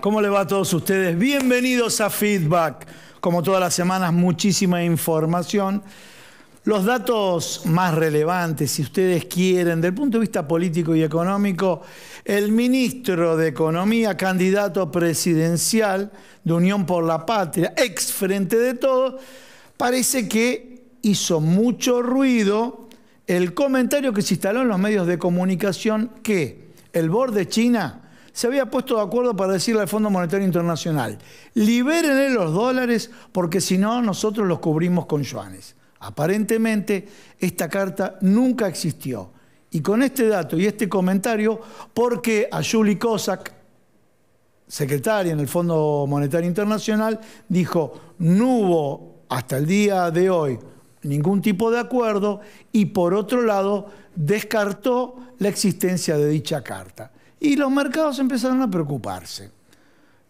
¿Cómo le va a todos ustedes? Bienvenidos a Feedback. Como todas las semanas, muchísima información. Los datos más relevantes, si ustedes quieren, del punto de vista político y económico, el ministro de Economía, candidato presidencial de Unión por la Patria, ex frente de todos, parece que hizo mucho ruido el comentario que se instaló en los medios de comunicación que el borde China se había puesto de acuerdo para decirle al Fondo Monetario Internacional, libérenle los dólares porque si no nosotros los cubrimos con yuanes. Aparentemente, esta carta nunca existió. Y con este dato y este comentario, porque a Julie Kozak, secretaria en el Fondo Monetario Internacional, dijo, no hubo hasta el día de hoy ningún tipo de acuerdo y por otro lado descartó la existencia de dicha carta. Y los mercados empezaron a preocuparse.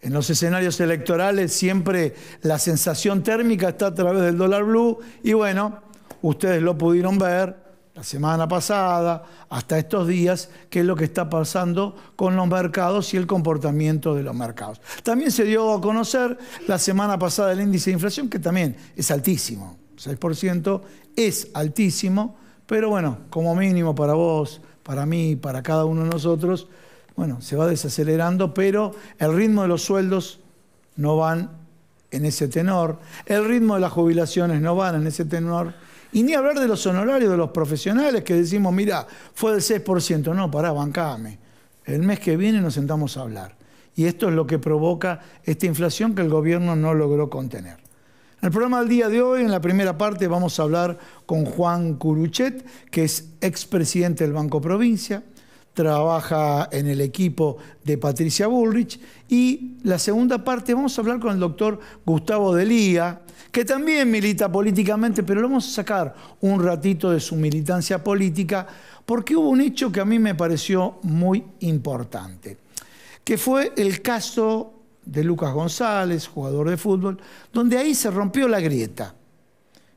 En los escenarios electorales siempre la sensación térmica está a través del dólar blue y bueno, ustedes lo pudieron ver la semana pasada, hasta estos días, qué es lo que está pasando con los mercados y el comportamiento de los mercados. También se dio a conocer la semana pasada el índice de inflación, que también es altísimo, 6%, es altísimo, pero bueno, como mínimo para vos, para mí, para cada uno de nosotros, bueno, se va desacelerando, pero el ritmo de los sueldos no van en ese tenor, el ritmo de las jubilaciones no van en ese tenor, y ni hablar de los honorarios de los profesionales que decimos, mira, fue del 6%, no, pará, bancame. El mes que viene nos sentamos a hablar. Y esto es lo que provoca esta inflación que el gobierno no logró contener. En el programa del día de hoy, en la primera parte, vamos a hablar con Juan Curuchet, que es expresidente del Banco Provincia, trabaja en el equipo de Patricia Bullrich. Y la segunda parte vamos a hablar con el doctor Gustavo Delía, que también milita políticamente, pero lo vamos a sacar un ratito de su militancia política, porque hubo un hecho que a mí me pareció muy importante, que fue el caso de Lucas González, jugador de fútbol, donde ahí se rompió la grieta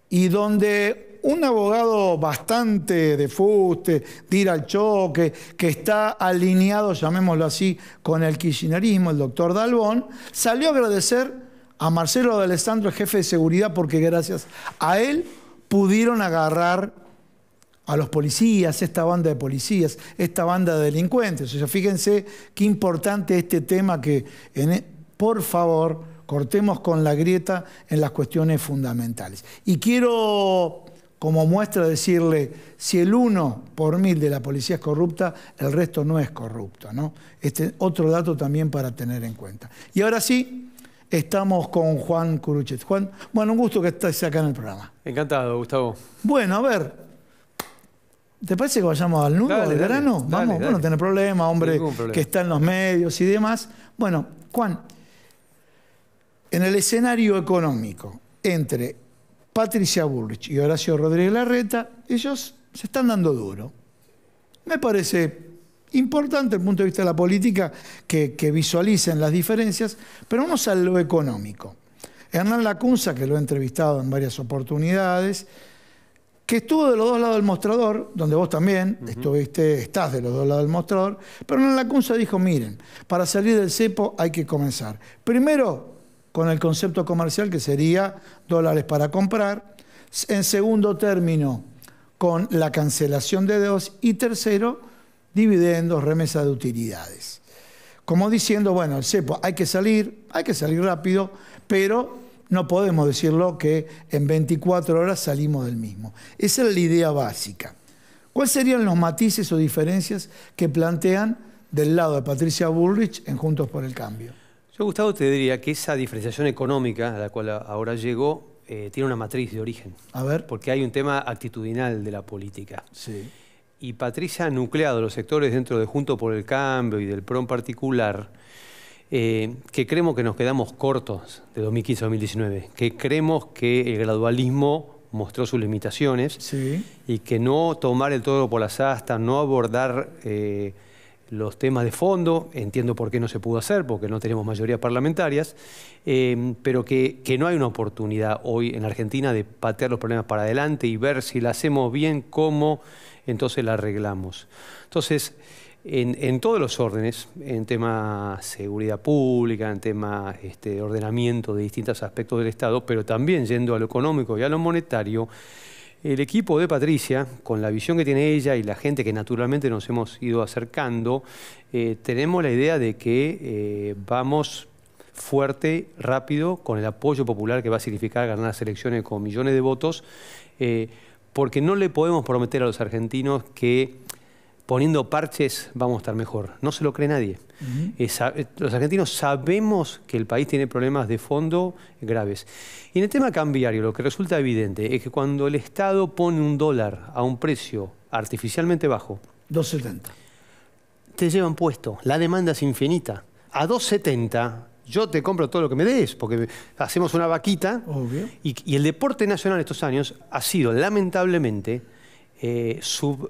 y donde un abogado bastante de fuste, de al choque, que está alineado, llamémoslo así, con el kirchnerismo, el doctor Dalbón, salió a agradecer a Marcelo de Alessandro, jefe de seguridad, porque gracias a él pudieron agarrar a los policías, esta banda de policías, esta banda de delincuentes. O sea, fíjense qué importante este tema que, e, por favor, cortemos con la grieta en las cuestiones fundamentales. Y quiero como muestra decirle, si el uno por mil de la policía es corrupta, el resto no es corrupto. ¿no? Este otro dato también para tener en cuenta. Y ahora sí, estamos con Juan Curuchet. Juan, bueno, un gusto que estés acá en el programa. Encantado, Gustavo. Bueno, a ver. ¿Te parece que vayamos al nudo del verano? Vamos, bueno, tener problema, hombre, que está en los medios y demás. Bueno, Juan, en el escenario económico, entre Patricia Burrich y Horacio Rodríguez Larreta, ellos se están dando duro. Me parece importante el punto de vista de la política que, visualicen las diferencias, pero vamos a lo económico. Hernán Lacunza, que lo he entrevistado en varias oportunidades, que estuvo de los dos lados del mostrador, donde vos también estuviste, estás de los dos lados del mostrador, pero Hernán Lacunza dijo, miren, para salir del cepo hay que comenzar. Primero, con el concepto comercial que sería dólares para comprar. En segundo término, con la cancelación de deudas. Y tercero, dividendos, remesas de utilidades. Como diciendo, bueno, el CEPO hay que salir, hay que salir rápido, pero no podemos decirlo que en 24 horas salimos del mismo. Esa es la idea básica. ¿Cuáles serían los matices o diferencias que plantean del lado de Patricia Bullrich en Juntos por el Cambio? Yo, Gustavo, te diría que esa diferenciación económica a la cual ahora llegó eh, tiene una matriz de origen. A ver. Porque hay un tema actitudinal de la política. Sí. Y Patricia ha nucleado los sectores dentro de Junto por el Cambio y del PRO en particular, eh, que creemos que nos quedamos cortos de 2015 a 2019, que creemos que el gradualismo mostró sus limitaciones y que no tomar el todo por las astas, no abordar... Eh, los temas de fondo, entiendo por qué no se pudo hacer, porque no tenemos mayorías parlamentarias, eh, pero que, que, no hay una oportunidad hoy en Argentina de patear los problemas para adelante y ver si la hacemos bien, cómo, entonces la arreglamos. Entonces, en, en todos los órdenes, en tema seguridad pública, en tema este, ordenamiento de distintos aspectos del Estado, pero también yendo a lo económico y a lo monetario, el equipo de Patricia, con la visión que tiene ella y la gente que naturalmente nos hemos ido acercando, eh, tenemos la idea de que eh, vamos fuerte, rápido, con el apoyo popular que va a significar ganar las elecciones con millones de votos, eh, porque no le podemos prometer a los argentinos que poniendo parches vamos a estar mejor. No se lo cree nadie. los argentinos sabemos que el país tiene problemas de fondo graves. Y en el tema cambiario, lo que resulta evidente es que cuando el Estado pone un dólar a un precio artificialmente bajo, 2.70, te llevan puesto. La demanda es infinita. A 2.70 yo te compro todo lo que me des, porque hacemos una vaquita. Y, el deporte nacional estos años ha sido lamentablemente eh, sub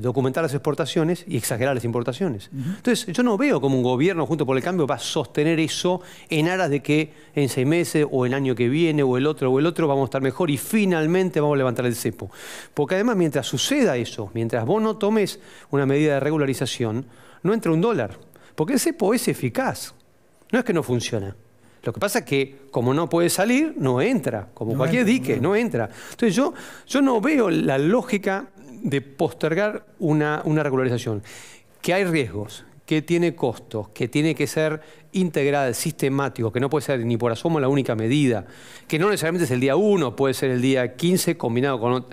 documentar las exportaciones y exagerar las importaciones. Entonces, yo no veo cómo un gobierno junto por el cambio va a sostener eso en aras de que en seis meses o el año que viene o el otro o el otro vamos a estar mejor y finalmente vamos a levantar el cepo. Porque además, mientras suceda eso, mientras vos no tomes una medida de regularización, no entra un dólar. Porque el cepo es eficaz. No es que no funciona. Lo que pasa es que, como no puede salir, no entra, como cualquier dique, no. entra. Entonces yo, yo no veo la lógica de postergar una, regularización, que hay riesgos, que tiene costos, que tiene que ser integrada, sistemático, que no puede ser ni por asomo la única medida, que no necesariamente es el día 1, puede ser el día 15 combinado con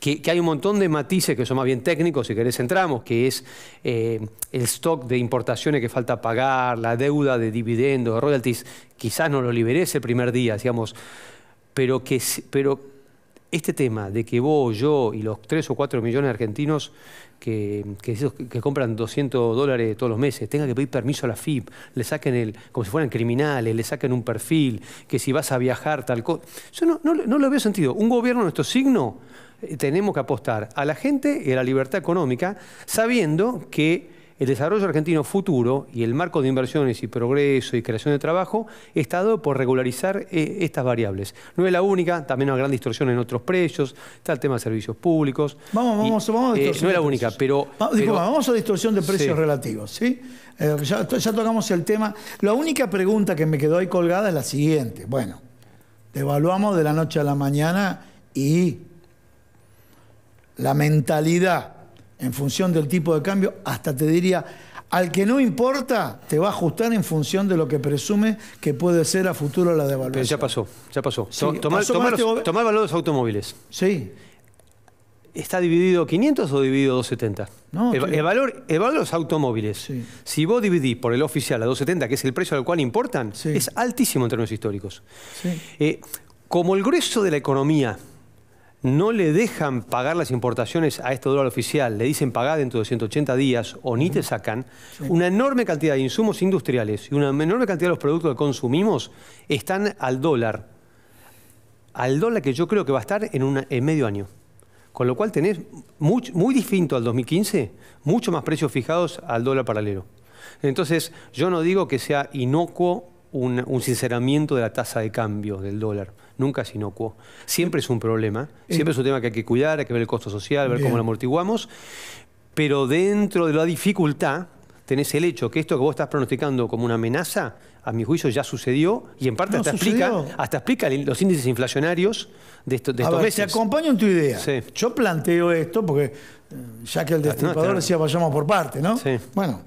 que, hay un montón de matices que son más bien técnicos, si querés entramos, que es eh, el stock de importaciones que falta pagar, la deuda de dividendos, de royalties, quizás no lo liberé ese primer día, digamos, pero que, pero este tema de que vos, yo y los 3 o 4 millones de argentinos que, compran 200 dólares todos los meses tengan que pedir permiso a la FIP, le saquen el, como si fueran criminales, le saquen un perfil, que si vas a viajar tal cosa. Yo no, lo veo sentido. Un gobierno, nuestro signo, eh, tenemos que apostar a la gente y a la libertad económica, sabiendo que el desarrollo argentino futuro y el marco de inversiones y progreso y creación de trabajo está dado por regularizar eh, estas variables. No es la única, también hay una gran distorsión en otros precios, está el tema de servicios públicos. Vamos, vamos, vamos a eh, distorsión. no es la única, pero... vamos a distorsión de precios relativos, ¿sí? Eh, ya, ya tocamos el tema. La única pregunta que me quedó ahí colgada es la siguiente. Bueno, devaluamos de la noche a la mañana y la mentalidad en función del tipo de cambio, hasta te diría, al que no importa, te va a ajustar en función de lo que presume que puede ser a futuro la devaluación. ya pasó, ya pasó. tomar, este el valor de los automóviles. Sí. ¿Está dividido 500 o dividido 270? No, el, valor, el de los automóviles, si vos dividís por el oficial a 270, que es el precio al cual importan, es altísimo en términos históricos. Sí. Eh, como el grueso de la economía no le dejan pagar las importaciones a este dólar oficial, le dicen pagar dentro de 180 días o ni te sacan, una enorme cantidad de insumos industriales y una enorme cantidad de los productos que consumimos están al dólar. Al dólar que yo creo que va a estar en, un en medio año. Con lo cual tenés muy, distinto al 2015, mucho más precios fijados al dólar paralelo. Entonces, yo no digo que sea inocuo un, un sinceramiento de la tasa de cambio del dólar nunca es inocuo. Siempre es un problema, siempre es un tema que hay que cuidar, hay que ver el costo social, ver cómo lo amortiguamos, pero dentro de la dificultad tenés el hecho que esto que vos estás pronosticando como una amenaza, a mi juicio ya sucedió y en parte hasta, explica, hasta explica los índices inflacionarios de, estos ver, meses. Te acompaño en tu idea. Yo planteo esto porque eh, ya que el ah, destripador decía vayamos por parte, ¿no? Sí. Bueno,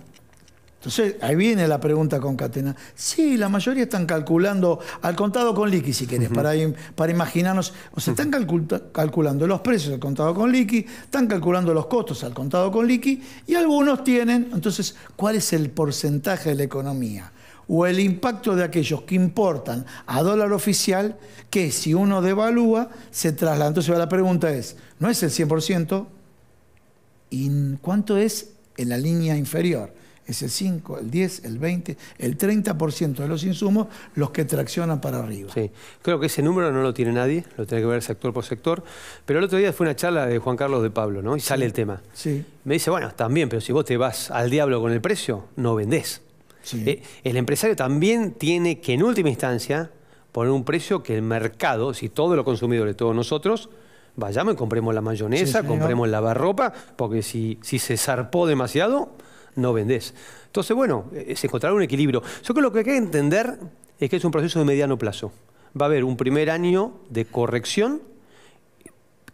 entonces, ahí viene la pregunta concatenada. Sí, la mayoría están calculando, al contado con liqui, si querés, para, imaginarnos, o sea, están calculando los precios al contado con liqui, están calculando los costos al contado con liqui, y algunos tienen, entonces, ¿cuál es el porcentaje de la economía? O el impacto de aquellos que importan a dólar oficial, que si uno devalúa, se traslada. Entonces, la pregunta es, ¿no es el 100%? ¿Y cuánto es en la línea inferior? es el 5, el 10, el 20, el 30% de los insumos los que traccionan para arriba. Sí, creo que ese número no lo tiene nadie, lo tiene que ver sector por sector, pero el otro día fue una charla de Juan Carlos de Pablo, ¿no? Y sale el tema. Sí. Me dice, bueno, también, pero si vos te vas al diablo con el precio, no vendés. Eh, el empresario también tiene que en última instancia poner un precio que el mercado, si todos los consumidores, todos nosotros, vayamos y compremos la mayonesa, compremos la lavarropa, porque si, si se zarpó demasiado, no vendés. Entonces, bueno, se encontrará un equilibrio. Yo creo que lo que hay que entender es que es un proceso de mediano plazo. Va a haber un primer año de corrección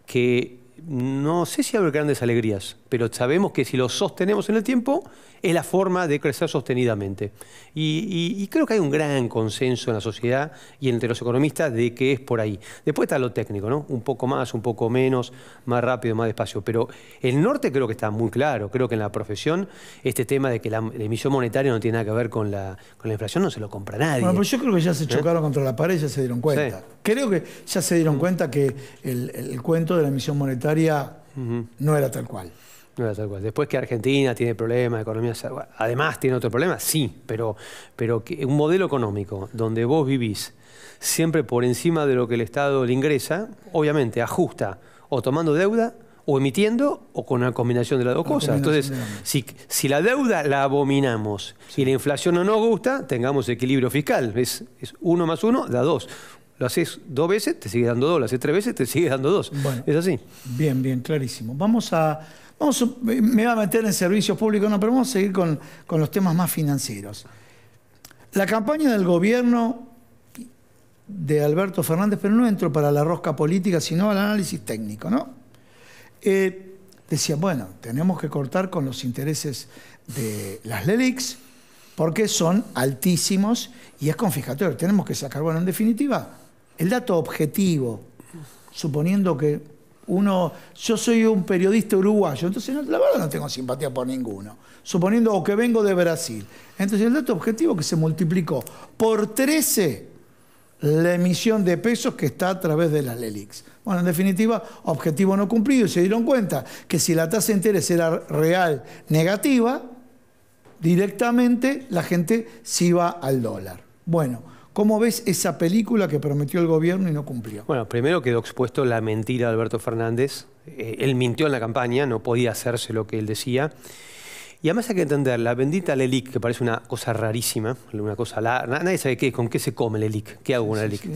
que no sé si habrá grandes alegrías, pero sabemos que si lo sostenemos en el tiempo, es la forma de crecer sostenidamente. Y, creo que hay un gran consenso en la sociedad y entre los economistas de que es por ahí. Después está lo técnico, ¿no? Un poco más, un poco menos, más rápido, más despacio. Pero el norte creo que está muy claro. Creo que en la profesión, este tema de que la, emisión monetaria no tiene nada que ver con la, con la inflación no se lo compra nadie. Bueno, pero yo creo que ya se ¿Eh? chocaron contra la pared y ya se dieron cuenta. Creo que ya se dieron cuenta que el, cuento de la emisión monetaria no era tal cual. No era tal cual. Después que Argentina tiene problemas, economía, además tiene otro problema, sí, pero, pero que un modelo económico donde vos vivís siempre por encima de lo que el Estado le ingresa, obviamente ajusta o tomando deuda o emitiendo o con una combinación de las dos cosas. Entonces, si, si, la deuda la abominamos y la inflación no nos gusta, tengamos equilibrio fiscal. Es, es uno más uno da dos lo haces dos veces, te sigue dando dos, lo haces tres veces, te sigue dando dos. es así. Bien, bien, clarísimo. Vamos a. Vamos me voy a meter en servicios públicos, no, pero vamos a seguir con, los temas más financieros. La campaña del gobierno de Alberto Fernández, pero no entro para la rosca política, sino al análisis técnico, ¿no? Eh, decía, bueno, tenemos que cortar con los intereses de las LELIX porque son altísimos y es confiscatorio. Tenemos que sacar, bueno, en definitiva, el dato objetivo, suponiendo que uno, yo soy un periodista uruguayo, entonces la verdad no tengo simpatía por ninguno, suponiendo que vengo de Brasil. Entonces el dato objetivo que se multiplicó por 13 la emisión de pesos que está a través de las LELIX. Bueno, en definitiva, objetivo no cumplido. Y se dieron cuenta que si la tasa de interés era real negativa, directamente la gente se iba al dólar. Bueno, ¿Cómo ves esa película que prometió el gobierno y no cumplió? Bueno, primero quedó expuesto la mentira de Alberto Fernández. Eh, él mintió en la campaña, no podía hacerse lo que él decía. Y además hay que entender, la bendita LELIC, que parece una cosa rarísima, una cosa larga, nadie sabe qué, con qué se come LELIC, qué hago con LELIC.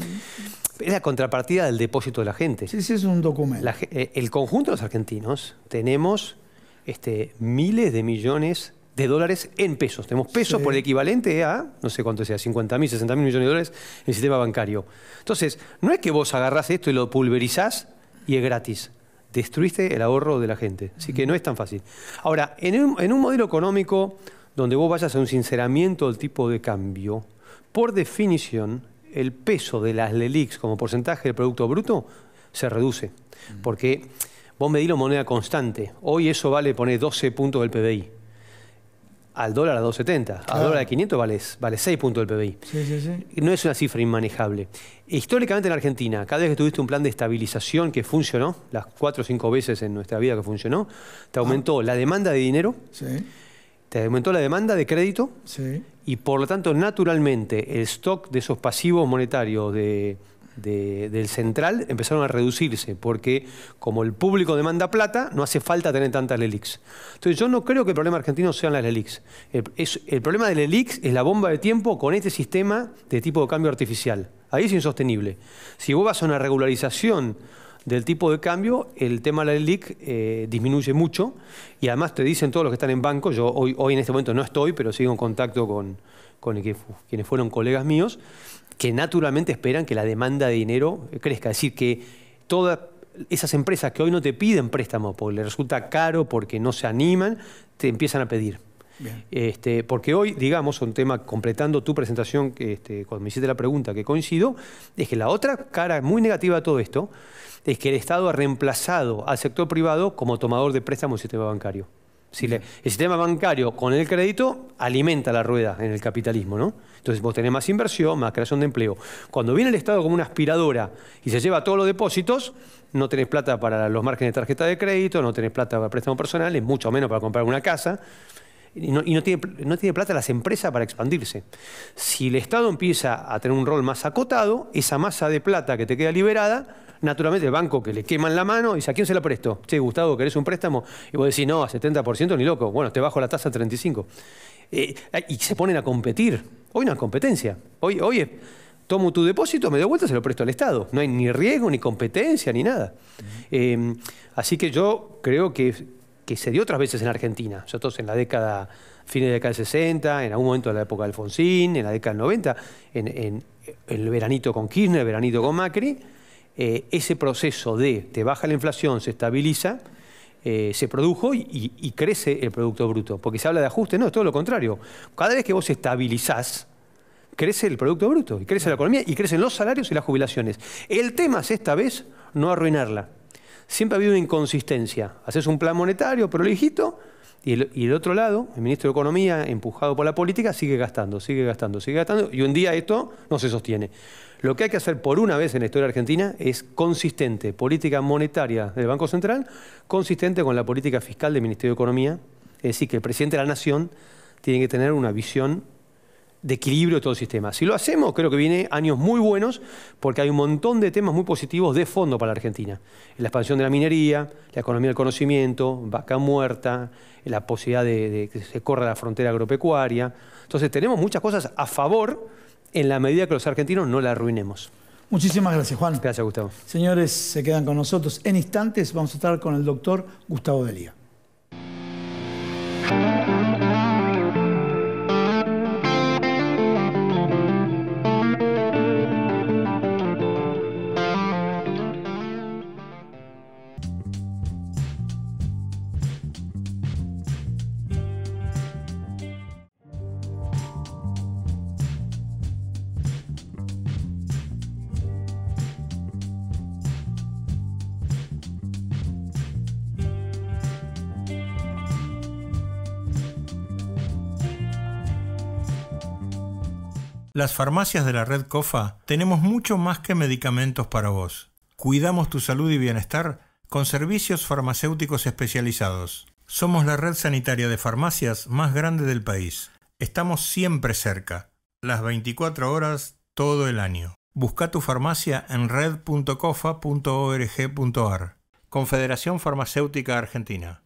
Es la contrapartida del depósito de la gente. Sí, sí, es un documento. Eh, el conjunto de los argentinos tenemos este, miles de millones de dólares en pesos. Tenemos pesos por el equivalente a, no sé cuánto sea, 50 mil, 60 millones de dólares en el sistema bancario. Entonces, no es que vos agarrás esto y lo pulverizás y es gratis. Destruiste el ahorro de la gente. Así que no es tan fácil. Ahora, en un, modelo económico donde vos vayas a un sinceramiento del tipo de cambio, por definición, el peso de las LELIX como porcentaje del Producto Bruto se reduce. Mm. Porque vos medís la moneda constante. Hoy eso vale poner 12 puntos del PBI al dólar a 2,70. Al dólar a 500 vale, vale 6 puntos del PBI. No es una cifra inmanejable. Históricamente en Argentina, cada vez que tuviste un plan de estabilización que funcionó, las 4 o 5 veces en nuestra vida que funcionó, te ah. aumentó la demanda de dinero, te aumentó la demanda de crédito y por lo tanto naturalmente el stock de esos pasivos monetarios de del central empezaron a reducirse, porque como el público demanda plata, no hace falta tener tantas Lelix. Entonces yo no creo que el problema argentino sean las Lelix. El, es, el problema de Lelix es la bomba de tiempo con este sistema de tipo de cambio artificial. Ahí es insostenible. Si vos vas a una regularización del tipo de cambio, el tema de la lelix eh, disminuye mucho y además te dicen todos los que están en banco, yo hoy, en este momento no estoy, pero sigo en contacto con, quienes fueron colegas míos, que naturalmente esperan que la demanda de dinero crezca. Es decir, que todas esas empresas que hoy no te piden préstamo porque les resulta caro, porque no se animan, te empiezan a pedir. Este, porque hoy, digamos, un tema completando tu presentación, este, cuando me hiciste la pregunta, que coincido, es que la otra cara muy negativa a todo esto es que el Estado ha reemplazado al sector privado como tomador de préstamo en sistema bancario el sistema bancario con el crédito alimenta la rueda en el capitalismo, ¿no? Entonces vos tenés más inversión, más creación de empleo. Cuando viene el Estado como una aspiradora y se lleva todos los depósitos, no tenés plata para los márgenes de tarjeta de crédito, no tenés plata para préstamos personales, mucho menos para comprar una casa. Y, no, no tiene plata las empresas para expandirse. Si el Estado empieza a tener un rol más acotado, esa masa de plata que te queda liberada naturalmente el banco que le queman la mano y dice, ¿a quién se la presto? Che, Gustavo, ¿querés un préstamo? Y vos decís, no, a 70% ni loco. Bueno, te bajo la tasa a 35. Eh, y se ponen a competir. Hoy no hay competencia. Hoy, tomo tu depósito, me doy vuelta, se lo presto al Estado. No hay ni riesgo, ni competencia, ni nada. Em, así que yo creo que, se dio otras veces en Argentina. Nosotros en la década, fines de la década del 60, en algún momento de la época de Alfonsín, en la década del 90, en el veranito con Kirchner, el veranito con Macri eh, ese proceso de te baja la inflación, se estabiliza, eh, se produjo y, crece el Producto Bruto. Porque se habla de ajuste, no, es todo lo contrario. Cada vez que vos estabilizás, crece el Producto Bruto, y crece la economía, y crecen los salarios y las jubilaciones. El tema es esta vez no arruinarla. Siempre ha habido una inconsistencia. Haces un plan monetario prolijito, y el, y el, otro lado, el ministro de Economía, empujado por la política, sigue gastando, sigue gastando, sigue gastando, y un día esto no se sostiene. Lo que hay que hacer por una vez en la historia argentina es consistente, política monetaria del Banco Central, consistente con la política fiscal del Ministerio de Economía. Es decir, que el presidente de la Nación tiene que tener una visión de equilibrio de todo el sistema. Si lo hacemos, creo que viene años muy buenos porque hay un montón de temas muy positivos de fondo para la Argentina. La expansión de la minería, la economía del conocimiento, vaca muerta, la posibilidad de, de que se corra la frontera agropecuaria. Entonces tenemos muchas cosas a favor en la medida que los argentinos no la arruinemos. Muchísimas gracias, Juan. Gracias, Gustavo. Señores, se quedan con nosotros. En instantes vamos a estar con el doctor Gustavo Delía. Las farmacias de la red COFA tenemos mucho más que medicamentos para vos. Cuidamos tu salud y bienestar con servicios farmacéuticos especializados. Somos la red sanitaria de farmacias más grande del país. Estamos siempre cerca, las 24 horas todo el año. Busca tu farmacia en red.cofa.org.ar. Confederación Farmacéutica Argentina.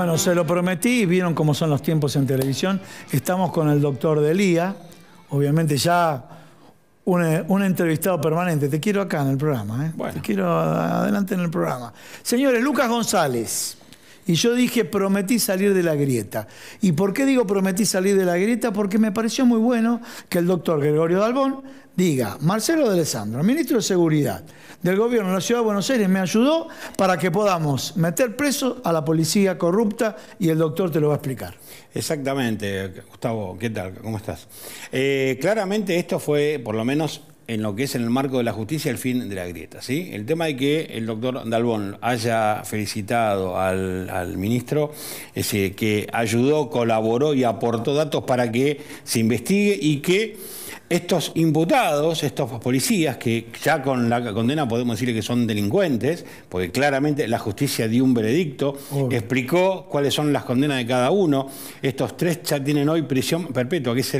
Bueno, se lo prometí, vieron cómo son los tiempos en televisión. Estamos con el doctor Delía, obviamente ya un, entrevistado permanente. Te quiero acá en el programa, ¿eh? te quiero adelante en el programa. Señores, Lucas González. Y yo dije, prometí salir de la grieta. ¿Y por qué digo prometí salir de la grieta? Porque me pareció muy bueno que el doctor Gregorio Dalbón diga, Marcelo de Alessandro, ministro de Seguridad del Gobierno de la Ciudad de Buenos Aires, me ayudó para que podamos meter preso a la policía corrupta y el doctor te lo va a explicar. Exactamente, Gustavo, ¿qué tal? ¿Cómo estás? Eh, claramente esto fue, por lo menos en lo que es en el marco de la justicia el fin de la grieta. ¿sí? El tema de que el doctor Dalbón haya felicitado al, ministro, es que ayudó, colaboró y aportó datos para que se investigue y que estos imputados, estos policías, que ya con la condena podemos decir que son delincuentes, porque claramente la justicia dio un veredicto, explicó cuáles son las condenas de cada uno. Estos tres ya tienen hoy prisión perpetua, que es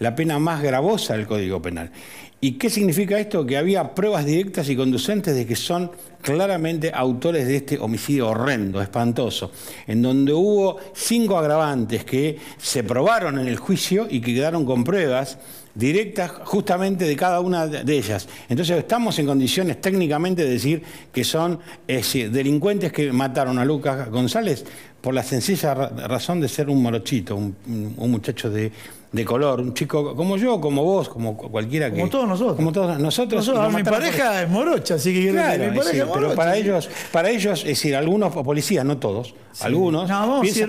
la pena más gravosa del Código Penal. ¿Y qué significa esto? Que había pruebas directas y conducentes de que son claramente autores de este homicidio horrendo, espantoso, en donde hubo cinco agravantes que se probaron en el juicio y que quedaron con pruebas directas justamente de cada una de ellas. Entonces estamos en condiciones técnicamente de decir que son delincuentes que mataron a Lucas González por la sencilla razón de ser un morochito, un, muchacho de, color, un chico como yo, como vos, como cualquiera que... Como todos nosotros. Como todos nosotros. mi pareja es morocha, así que... Claro, mi pareja es pero para ellos, para ellos, es decir, algunos policías, no todos, algunos... No,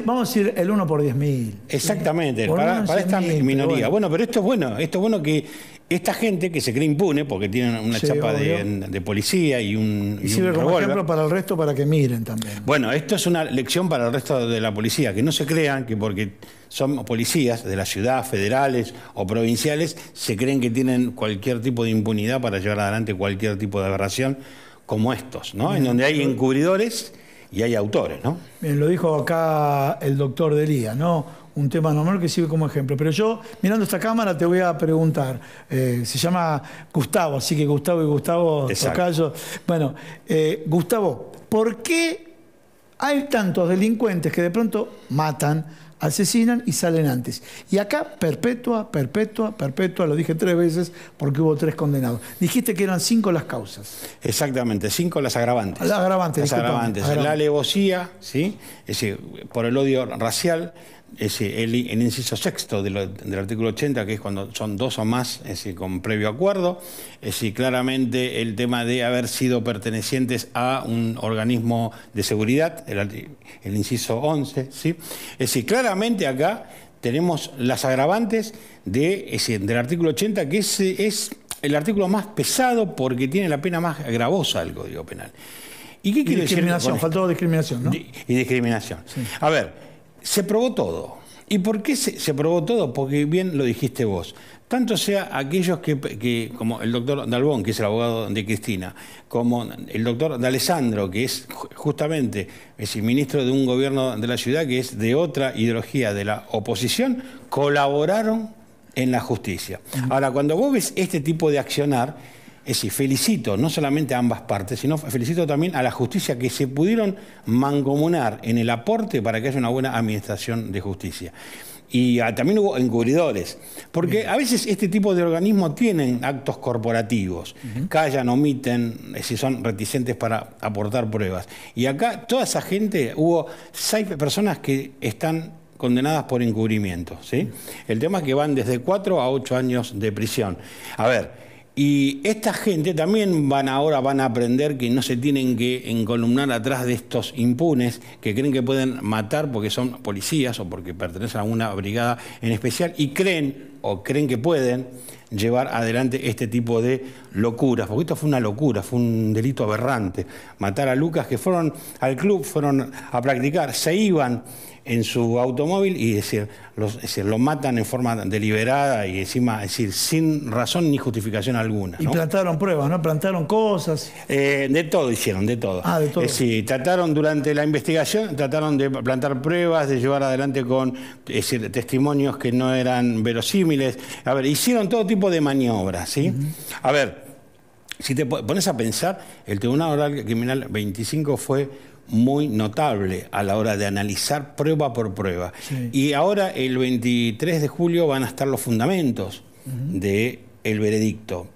vamos, a decir, el 1 por mil. Exactamente, para, esta minoría. bueno. pero esto es bueno, esto bueno que esta gente que se cree impune porque tienen una chapa de, policía y un. Y, sirve como ejemplo para el resto para que miren también. Bueno, esto es una lección para el resto de la policía, que no se crean que porque son policías de la ciudad, federales o provinciales, se creen que tienen cualquier tipo de impunidad para llevar adelante cualquier tipo de aberración como estos, ¿no? en donde hay encubridores y hay autores, ¿no? Bien, lo dijo acá el doctor Delía, ¿no? un tema normal que sirve como ejemplo. Pero yo, mirando esta cámara, te voy a preguntar. Eh, se llama Gustavo, así que Gustavo y Gustavo Tocayo. Bueno, eh, Gustavo, ¿por qué hay tantos delincuentes que de pronto matan, asesinan y salen antes? Y acá, perpetua, perpetua, perpetua, lo dije tres veces porque hubo tres condenados. Dijiste que eran cinco las causas. Exactamente, cinco las agravantes. Las agravantes, las agravantes. La alevosía, ¿sí? Es por el odio racial el, el, inciso sexto del artículo 80, que es cuando son dos o más, con previo acuerdo, es eh, decir, claramente el tema de haber sido pertenecientes a un organismo de seguridad, el, inciso 11, ¿sí? es decir, claramente acá tenemos las agravantes de, del artículo 80, que es, es el artículo más pesado porque tiene la pena más gravosa del Código Penal. ¿Y qué quiere discriminación, decir? Faltó discriminación, ¿no? Y discriminación. A ver, se probó todo. ¿Y por qué se, probó todo? Porque bien lo dijiste vos. Tanto sea aquellos que, como el doctor Dalbón, que es el abogado de Cristina, como el doctor D'Alessandro, que es justamente es el ministro de un gobierno de la ciudad que es de otra ideología de la oposición, colaboraron en la justicia. Ahora, cuando vos ves este tipo de accionar, es decir, felicito no solamente a ambas partes, sino felicito también a la justicia que se pudieron mancomunar en el aporte para que haya una buena administración de justicia. Y ah, también hubo encubridores, porque a veces este tipo de organismos tienen actos corporativos, callan, omiten, si son reticentes para aportar pruebas. Y acá toda esa gente, hubo seis personas que están condenadas por encubrimiento. ¿sí? El tema es que van desde cuatro a ocho años de prisión. A ver, y esta gente también van ahora van a aprender que no se tienen que encolumnar atrás de estos impunes que creen que pueden matar porque son policías o porque pertenecen a una brigada en especial y creen o creen que pueden llevar adelante este tipo de porque esto fue una locura, fue un delito aberrante. Matar a Lucas, que fueron al club, fueron a practicar, se iban en su automóvil y decir, los, lo matan en forma deliberada y encima, decir, sin razón ni justificación alguna. ¿no? Y plantaron pruebas, ¿no? Plantaron cosas. Eh, de todo hicieron, de todo. Ah, de todo. Sí, trataron durante la investigación, trataron de plantar pruebas, de llevar adelante con testimonios que no eran verosímiles. A ver, hicieron todo tipo de maniobras, ¿sí? A ver. Si te pones a pensar, el Tribunal Oral Criminal 25 fue muy notable a la hora de analizar prueba por prueba. Y ahora el 23 de julio van a estar los fundamentos del veredicto.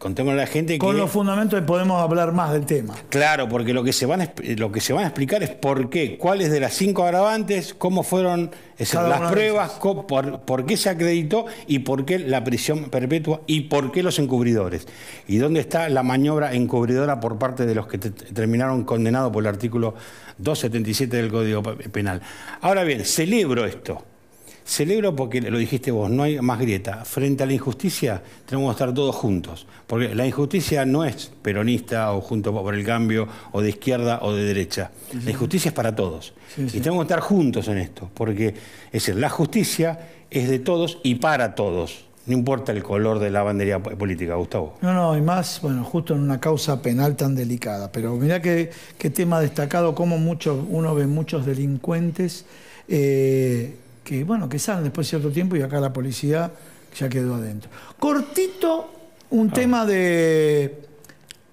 Contémosle a la gente Con que. Con los fundamentos podemos hablar más del tema. Claro, porque lo que se van a, lo que se van a explicar es por qué, cuáles de las cinco agravantes, cómo fueron esas eh, las pruebas, por, qué se acreditó y por qué la prisión perpetua y por qué los encubridores. Y dónde está la maniobra encubridora por parte de los que terminaron condenados por el artículo 277 del Código Penal. Ahora bien, celebro esto. Celebro porque lo dijiste vos, no hay más grieta. Frente a la injusticia tenemos que estar todos juntos, porque la injusticia no es peronista o junto por el cambio o de izquierda o de derecha. La injusticia es para todos. y tenemos que estar juntos en esto, porque es decir, la justicia es de todos y para todos. No importa el color de la bandería política, Gustavo. No, no, y más, bueno, justo en una causa penal tan delicada. Pero mirá qué, qué tema destacado, cómo muchos, uno ve muchos delincuentes. Eh, que, bueno, que salen después de cierto tiempo y acá la policía ya quedó adentro. Cortito, un ah. tema de,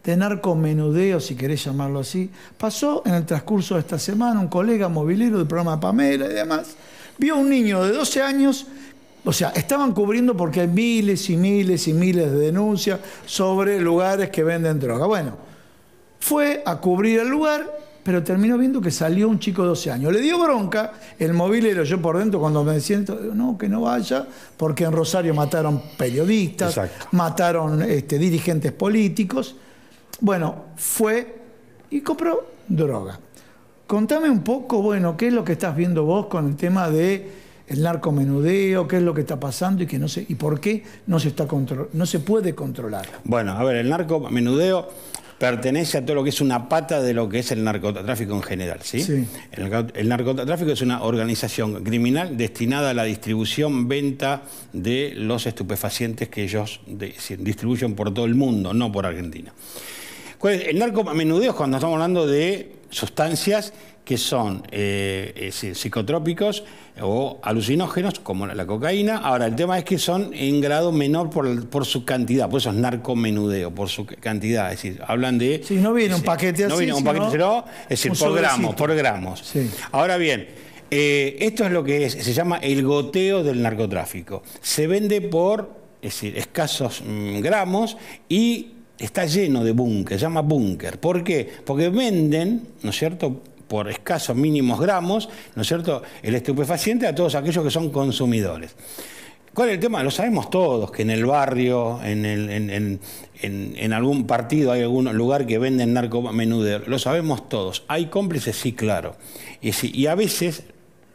de narcomenudeo, si querés llamarlo así. Pasó en el transcurso de esta semana un colega movilero del programa Pamela y demás, vio a un niño de 12 años o sea, estaban cubriendo porque hay miles y miles y miles de denuncias sobre lugares que venden droga. Bueno, fue a cubrir el lugar pero terminó viendo que salió un chico de 12 años. Le dio bronca el movilero, yo por dentro cuando me siento, no, que no vaya, porque en Rosario mataron periodistas, mataron este, dirigentes políticos. Bueno, fue y compró droga. Contame un poco, bueno, qué es lo que estás viendo vos con el tema de el narcomenudeo, qué es lo que está pasando y que no sé y por qué no se está no se puede controlar. Bueno, a ver, el narco menudeo pertenece a todo lo que es una pata de lo que es el narcotráfico en general. ¿sí? El, narcotráfico es una organización criminal destinada a la distribución, venta de los estupefacientes que ellos distribuyen por todo el mundo, no por Argentina. El narco es cuando estamos hablando de sustancias que son eh, eh, psicotrópicos o alucinógenos, como la cocaína. Ahora, el tema es que son en grado menor por, su cantidad, por eso es narcomenudeo, por su cantidad. Es decir, hablan de. si no viene un paquete así. No viene un paquete, sino, es decir, por gramos, por gramos. Ahora bien, eh, esto es lo que es, se llama el goteo del narcotráfico. Se vende por es decir, escasos mm, gramos y está lleno de búnker, se llama búnker. ¿Por qué? Porque venden, ¿no es cierto? por escasos mínimos gramos, ¿no es cierto?, el estupefaciente a todos aquellos que son consumidores. ¿Cuál es el tema? Lo sabemos todos, que en el barrio, en, algún partido hay algún lugar que venden narco Lo sabemos todos. ¿Hay cómplices? Sí, claro. Y, si, y a veces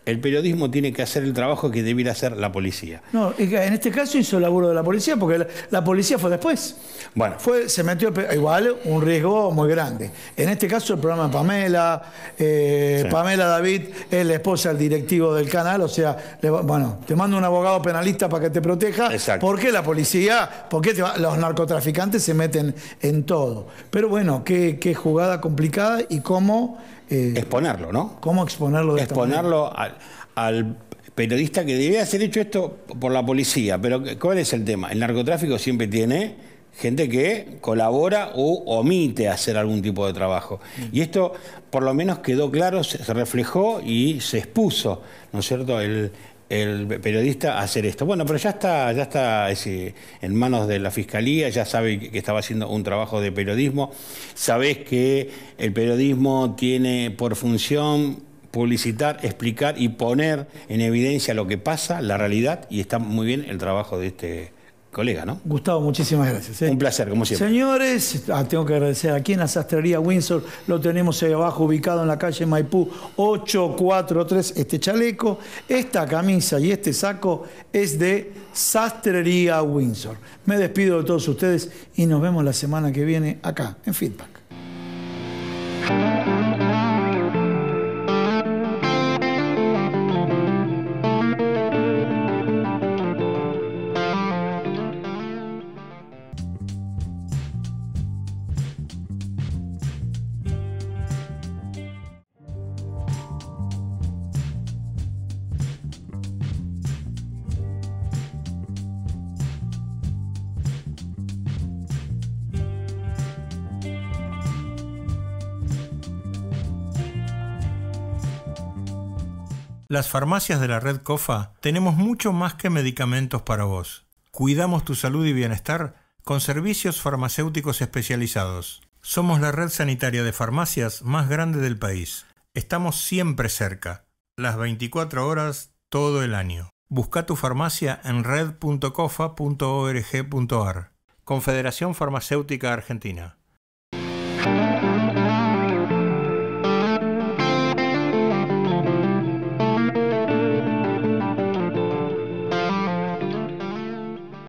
el periodismo tiene que hacer el trabajo que debiera hacer la policía. No, en este caso hizo el laburo de la policía porque la, policía fue después. Bueno. Fue, se metió igual un riesgo muy grande. En este caso el programa de Pamela, eh, Pamela David es la esposa del directivo del canal, o sea, bueno, te mando un abogado penalista para que te proteja. Exacto. ¿Por qué la policía? ¿Por qué los narcotraficantes se meten en todo? Pero bueno, qué jugada complicada y cómo eh, exponerlo, ¿no? ¿Cómo exponerlo? exponerlo al, periodista que debía ser hecho esto por la policía. Pero ¿cuál es el tema? El narcotráfico siempre tiene gente que colabora o omite hacer algún tipo de trabajo. Mm. Y esto por lo menos quedó claro, se reflejó y se expuso, ¿no es cierto? El, el periodista hacer esto. Bueno, pero ya está, ya está en manos de la fiscalía, ya sabe que estaba haciendo un trabajo de periodismo. sabes que el periodismo tiene por función publicitar, explicar y poner en evidencia lo que pasa, la realidad, y está muy bien el trabajo de este colega, ¿no? Gustavo, muchísimas gracias. ¿eh? Un placer, como siempre. Señores, ah, tengo que agradecer aquí en la sastrería Windsor, lo tenemos ahí abajo, ubicado en la calle Maipú 843. Este chaleco, esta camisa y este saco es de Sastrería Windsor. Me despido de todos ustedes y nos vemos la semana que viene acá, en Feedback. Las farmacias de la red COFA tenemos mucho más que medicamentos para vos. Cuidamos tu salud y bienestar con servicios farmacéuticos especializados. Somos la red sanitaria de farmacias más grande del país. Estamos siempre cerca, las 24 horas todo el año. Busca tu farmacia en red.cofa.org.ar. Confederación Farmacéutica Argentina.